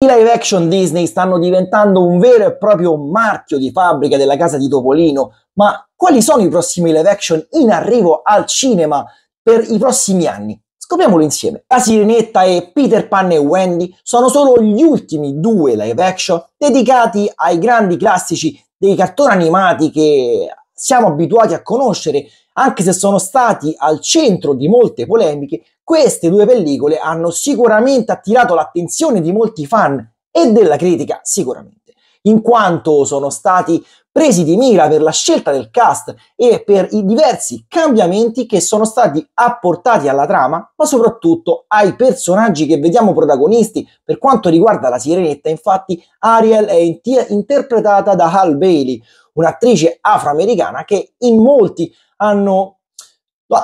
I live action Disney stanno diventando un vero e proprio marchio di fabbrica della casa di Topolino, ma quali sono i prossimi live action in arrivo al cinema per i prossimi anni? Scopriamolo insieme. La Sirenetta e Peter Pan e Wendy sono solo gli ultimi due live action dedicati ai grandi classici dei cartoni animati che siamo abituati a conoscere anche se sono stati al centro di molte polemiche, queste due pellicole hanno sicuramente attirato l'attenzione di molti fan e della critica sicuramente in quanto sono stati presi di mira per la scelta del cast e per i diversi cambiamenti che sono stati apportati alla trama, ma soprattutto ai personaggi che vediamo protagonisti. Per quanto riguarda la Sirenetta, infatti, Ariel è inter- interpretata da Hal Bailey, un'attrice afroamericana che in molti hanno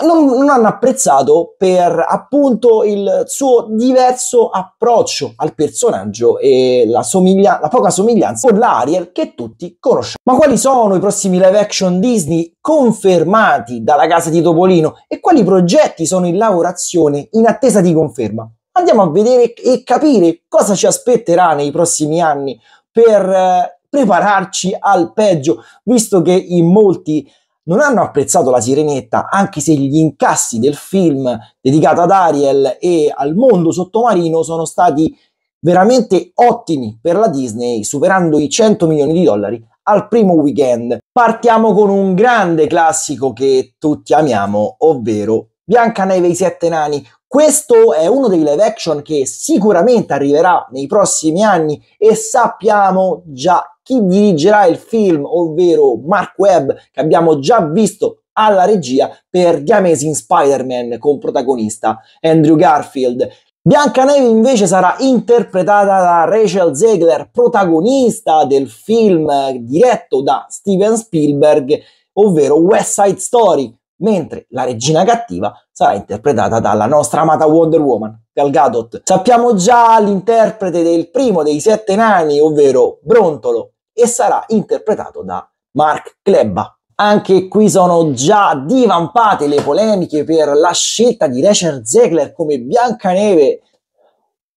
non, non hanno apprezzato per appunto il suo diverso approccio al personaggio e la, somiglia- la poca somiglianza con l'Ariel che tutti conosciamo. Ma quali sono i prossimi live action Disney confermati dalla casa di Topolino e quali progetti sono in lavorazione in attesa di conferma? Andiamo a vedere e capire cosa ci aspetterà nei prossimi anni per eh, prepararci al peggio, visto che in molti non hanno apprezzato La Sirenetta, anche se gli incassi del film dedicato ad Ariel e al mondo sottomarino sono stati veramente ottimi per la Disney, superando i 100 milioni di dollari al primo weekend. Partiamo con un grande classico che tutti amiamo, ovvero Biancaneve e i Sette Nani. Questo è uno dei live action che sicuramente arriverà nei prossimi anni e sappiamo già chi dirigerà il film, ovvero Mark Webb, che abbiamo già visto alla regia per The Amazing Spider-Man con protagonista Andrew Garfield. Biancaneve invece sarà interpretata da Rachel Zegler, protagonista del film diretto da Steven Spielberg, ovvero West Side Story, mentre la regina cattiva sarà interpretata dalla nostra amata Wonder Woman, Gal Gadot. Sappiamo già l'interprete del primo dei sette nani, ovvero Brontolo, e sarà interpretato da Mark Klebba. Anche qui sono già divampate le polemiche per la scelta di Rachel Zegler come Biancaneve,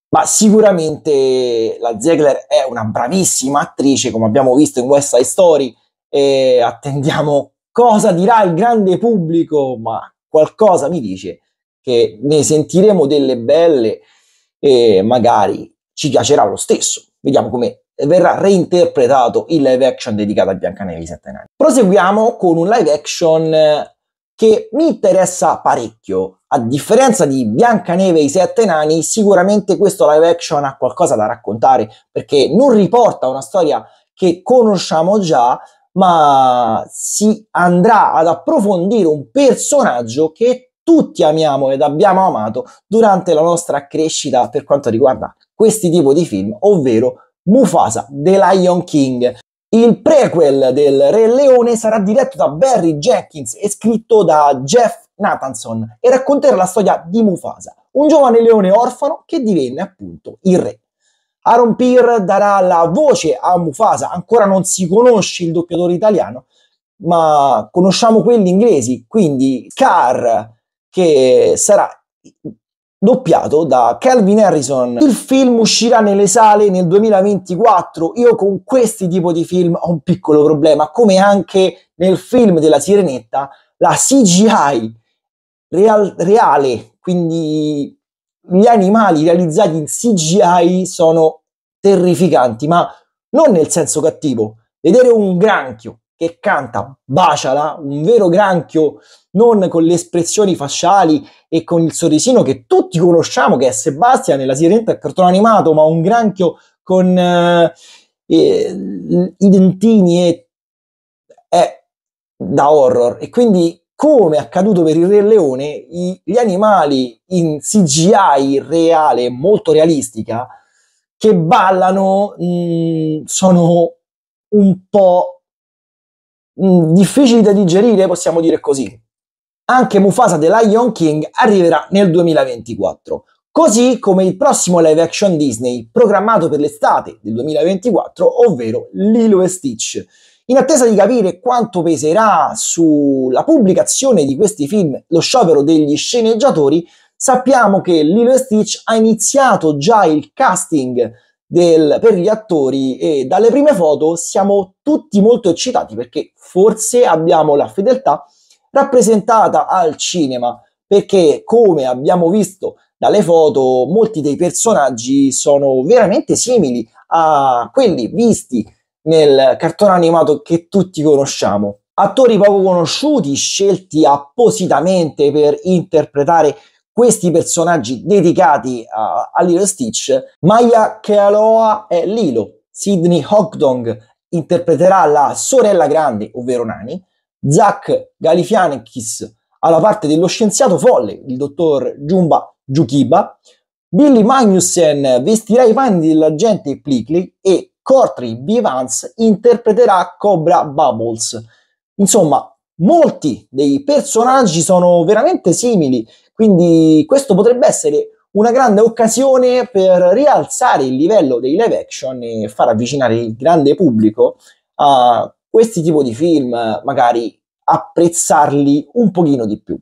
ma sicuramente la Zegler è una bravissima attrice, come abbiamo visto in West Side Story, e attendiamo cosa dirà il grande pubblico, ma qualcosa mi dice che ne sentiremo delle belle e magari ci piacerà lo stesso. Vediamo come verrà reinterpretato il live action dedicato a Biancaneve di 7 Nani. Proseguiamo con un live action eh, che mi interessa parecchio. A differenza di Biancaneve e i Sette Nani, sicuramente questo live action ha qualcosa da raccontare perché non riporta una storia che conosciamo già, ma si andrà ad approfondire un personaggio che tutti amiamo ed abbiamo amato durante la nostra crescita per quanto riguarda questi tipi di film, ovvero Mufasa, The Lion King. Il prequel del Re Leone sarà diretto da Barry Jenkins e scritto da Jeff Nathanson e racconterà la storia di Mufasa, un giovane leone orfano che divenne appunto il re. Aaron Peer darà la voce a Mufasa, ancora non si conosce il doppiatore italiano, ma conosciamo quelli inglesi, quindi Scar che sarà doppiato da Calvin Harrison. Il film uscirà nelle sale nel 2024. Io con questi tipi di film ho un piccolo problema, come anche nel film della Sirenetta, la CGI real, reale, quindi gli animali realizzati in CGI sono terrificanti, ma non nel senso cattivo. Vedere un granchio che canta Baciala, un vero granchio, non con le espressioni facciali e con il sorrisino che tutti conosciamo, che è Sebastian nella sirenta del cartone animato, ma un granchio con eh, i dentini e è da horror. E quindi, come è accaduto per il Re Leone, i, gli animali in CGI reale, molto realistica, che ballano mh, mm, sono un po' mh, mm, difficili da digerire, possiamo dire così. Anche Mufasa The Lion King arriverà nel 2024, così come il prossimo live action Disney programmato per l'estate del 2024, ovvero Lilo e Stitch. In attesa di capire quanto peserà sulla pubblicazione di questi film lo sciopero degli sceneggiatori, sappiamo che Lilo e Stitch ha iniziato già il casting del, per gli attori e dalle prime foto siamo tutti molto eccitati perché forse abbiamo la fedeltà rappresentata al cinema perché come abbiamo visto dalle foto molti dei personaggi sono veramente simili a quelli visti nel cartone animato che tutti conosciamo. Attori poco conosciuti scelti appositamente per interpretare questi personaggi dedicati a, a Lilo e Stitch, Maya Kealoa è Lilo, Sidney Hogdong interpreterà la sorella grande, ovvero Nani, Zach Galifianakis alla parte dello scienziato folle, il dottor Jumba Jukiba, Billy Magnussen vestirà i panni dell'agente Plickly e Cortry B. Vance interpreterà Cobra Bubbles. Insomma, molti dei personaggi sono veramente simili quindi questo potrebbe essere una grande occasione per rialzare il livello dei live action e far avvicinare il grande pubblico a questi tipi di film, magari apprezzarli un pochino di più.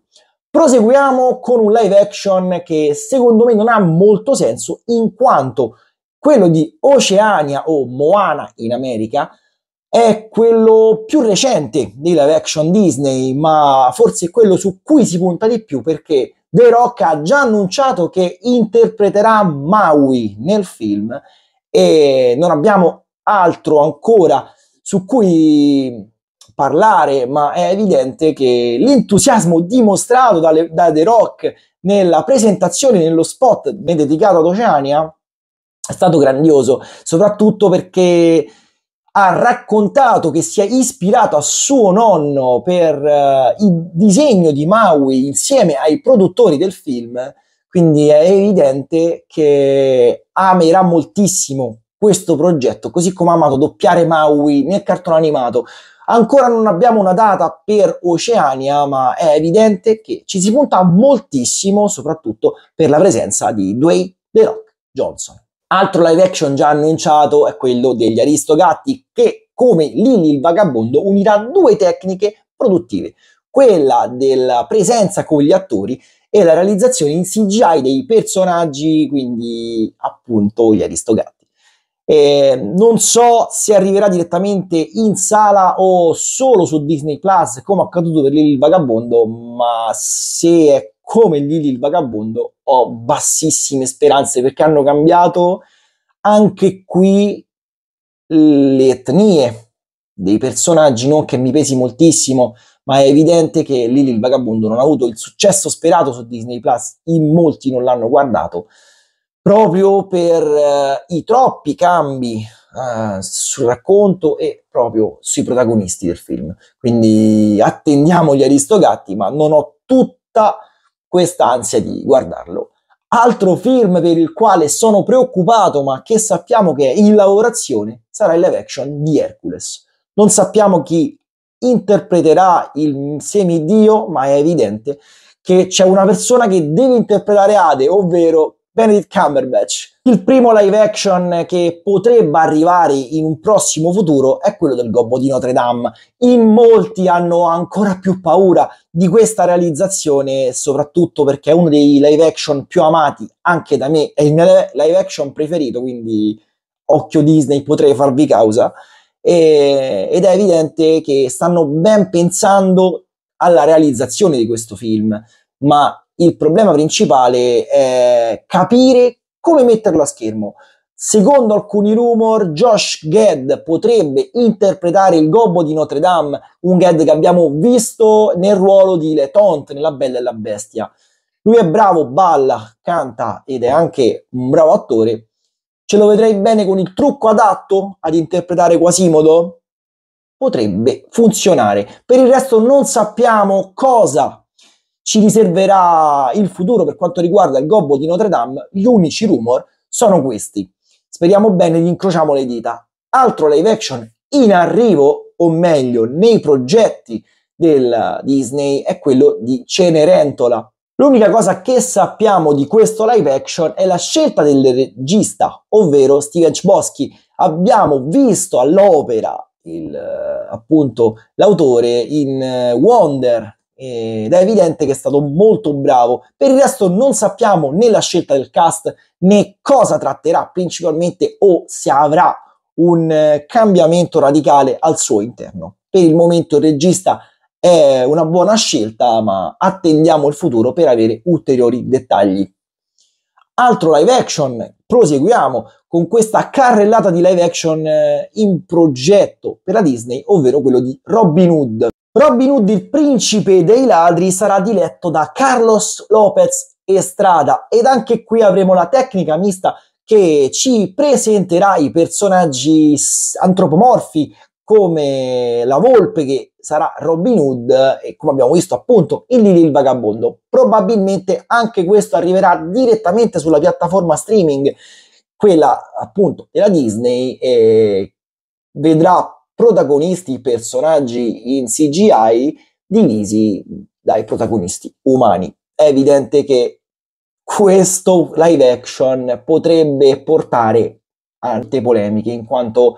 Proseguiamo con un live action che secondo me non ha molto senso in quanto quello di Oceania o Moana in America è quello più recente di live action Disney, ma forse è quello su cui si punta di più perché The Rock ha già annunciato che interpreterà Maui nel film e non abbiamo altro ancora su cui parlare, ma è evidente che l'entusiasmo dimostrato dalle, da The Rock nella presentazione, nello spot dedicato ad Oceania, è stato grandioso, soprattutto perché ha raccontato che si è ispirato a suo nonno per uh, il disegno di Maui insieme ai produttori del film, quindi è evidente che amerà moltissimo questo progetto, così come ha amato doppiare Maui nel cartone animato. Ancora non abbiamo una data per Oceania, ma è evidente che ci si punta moltissimo, soprattutto per la presenza di Dwayne The Rock Johnson. Altro live action già annunciato è quello degli Aristogatti che come Lilli il Vagabondo unirà due tecniche produttive, quella della presenza con gli attori e la realizzazione in CGI dei personaggi, quindi appunto gli Aristogatti. Eh, non so se arriverà direttamente in sala o solo su Disney Plus, come accaduto per Lily il Vagabondo, ma se è come Lili il vagabondo ho bassissime speranze perché hanno cambiato anche qui le etnie dei personaggi, non che mi pesi moltissimo, ma è evidente che Lili il vagabondo non ha avuto il successo sperato su Disney Plus, in molti non l'hanno guardato proprio per eh, i troppi cambi eh, sul racconto e proprio sui protagonisti del film. Quindi attendiamo gli Aristogatti, ma non ho tutta questa ansia di guardarlo. Altro film per il quale sono preoccupato ma che sappiamo che è in lavorazione sarà il live action di Hercules. Non sappiamo chi interpreterà il semidio ma è evidente che c'è una persona che deve interpretare Ade, ovvero Benedict Cumberbatch il primo live action che potrebbe arrivare in un prossimo futuro è quello del Gobbo di Notre Dame. In molti hanno ancora più paura di questa realizzazione, soprattutto perché è uno dei live action più amati anche da me, è il mio live action preferito, quindi occhio Disney, potrei farvi causa. E, ed è evidente che stanno ben pensando alla realizzazione di questo film, ma il problema principale è capire come metterlo a schermo. Secondo alcuni rumor, Josh Gad potrebbe interpretare il gobbo di Notre Dame, un Gad che abbiamo visto nel ruolo di Letont nella Bella e la Bestia. Lui è bravo, balla, canta ed è anche un bravo attore. Ce lo vedrei bene con il trucco adatto ad interpretare Quasimodo? Potrebbe funzionare. Per il resto non sappiamo cosa ci riserverà il futuro per quanto riguarda il gobbo di Notre Dame, gli unici rumor sono questi. Speriamo bene, gli incrociamo le dita. Altro live action in arrivo, o meglio, nei progetti del Disney, è quello di Cenerentola. L'unica cosa che sappiamo di questo live action è la scelta del regista, ovvero Steven Chbosky. Abbiamo visto all'opera il, appunto l'autore in eh, Wonder ed è evidente che è stato molto bravo. Per il resto non sappiamo né la scelta del cast né cosa tratterà principalmente o se avrà un eh, cambiamento radicale al suo interno. Per il momento il regista è una buona scelta, ma attendiamo il futuro per avere ulteriori dettagli. Altro live action, proseguiamo con questa carrellata di live action eh, in progetto per la Disney, ovvero quello di Robin Hood. Robin Hood, il principe dei ladri, sarà diletto da Carlos Lopez Estrada ed anche qui avremo la tecnica mista che ci presenterà i personaggi antropomorfi come la volpe che sarà Robin Hood e come abbiamo visto appunto il Lili il vagabondo. Probabilmente anche questo arriverà direttamente sulla piattaforma streaming, quella appunto della Disney, e vedrà protagonisti personaggi in CGI divisi dai protagonisti umani. È evidente che questo live action potrebbe portare ante polemiche in quanto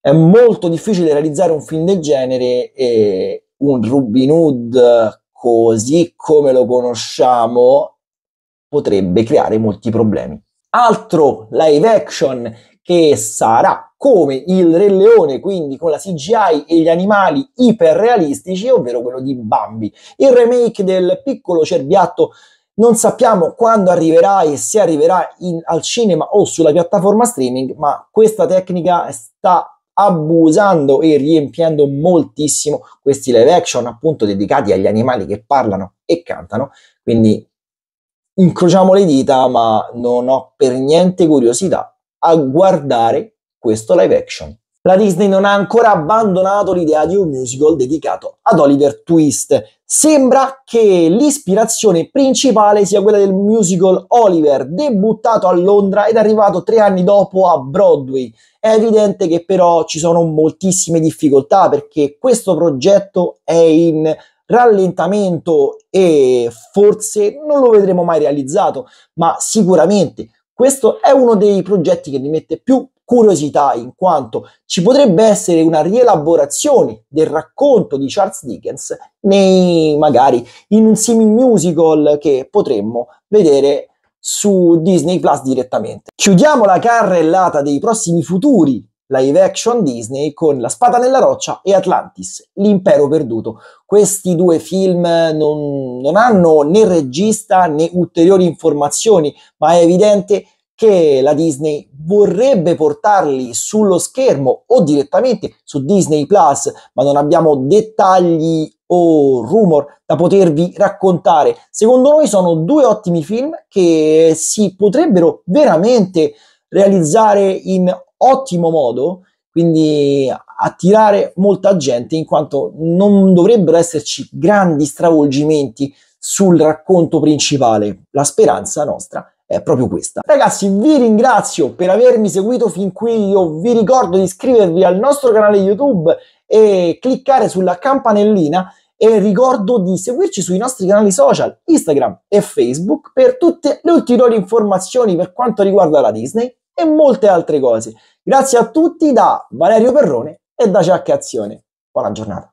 è molto difficile realizzare un film del genere e un Rubin Hood così come lo conosciamo potrebbe creare molti problemi. Altro live action che sarà come il Re Leone, quindi con la CGI e gli animali iperrealistici, ovvero quello di Bambi. Il remake del piccolo cerbiatto non sappiamo quando arriverà e se arriverà in, al cinema o sulla piattaforma streaming, ma questa tecnica sta abusando e riempiendo moltissimo questi live action appunto dedicati agli animali che parlano e cantano, quindi incrociamo le dita, ma non ho per niente curiosità a guardare questo live action. La Disney non ha ancora abbandonato l'idea di un musical dedicato ad Oliver Twist. Sembra che l'ispirazione principale sia quella del musical Oliver, debuttato a Londra ed arrivato tre anni dopo a Broadway. È evidente che però ci sono moltissime difficoltà perché questo progetto è in rallentamento e forse non lo vedremo mai realizzato, ma sicuramente questo è uno dei progetti che mi mette più curiosità in quanto ci potrebbe essere una rielaborazione del racconto di Charles Dickens nei, magari in un semi musical che potremmo vedere su Disney Plus direttamente. Chiudiamo la carrellata dei prossimi futuri live action Disney con La Spada nella Roccia e Atlantis, L'impero perduto. Questi due film non, non hanno né regista né ulteriori informazioni, ma è evidente che che la Disney vorrebbe portarli sullo schermo o direttamente su Disney Plus, ma non abbiamo dettagli o rumor da potervi raccontare. Secondo noi sono due ottimi film che si potrebbero veramente realizzare in ottimo modo, quindi attirare molta gente in quanto non dovrebbero esserci grandi stravolgimenti sul racconto principale. La speranza nostra è proprio questa. Ragazzi, vi ringrazio per avermi seguito fin qui. Io vi ricordo di iscrivervi al nostro canale YouTube e cliccare sulla campanellina e ricordo di seguirci sui nostri canali social, Instagram e Facebook per tutte le ulteriori informazioni per quanto riguarda la Disney e molte altre cose. Grazie a tutti da Valerio Perrone e da Ciacca Azione. Buona giornata.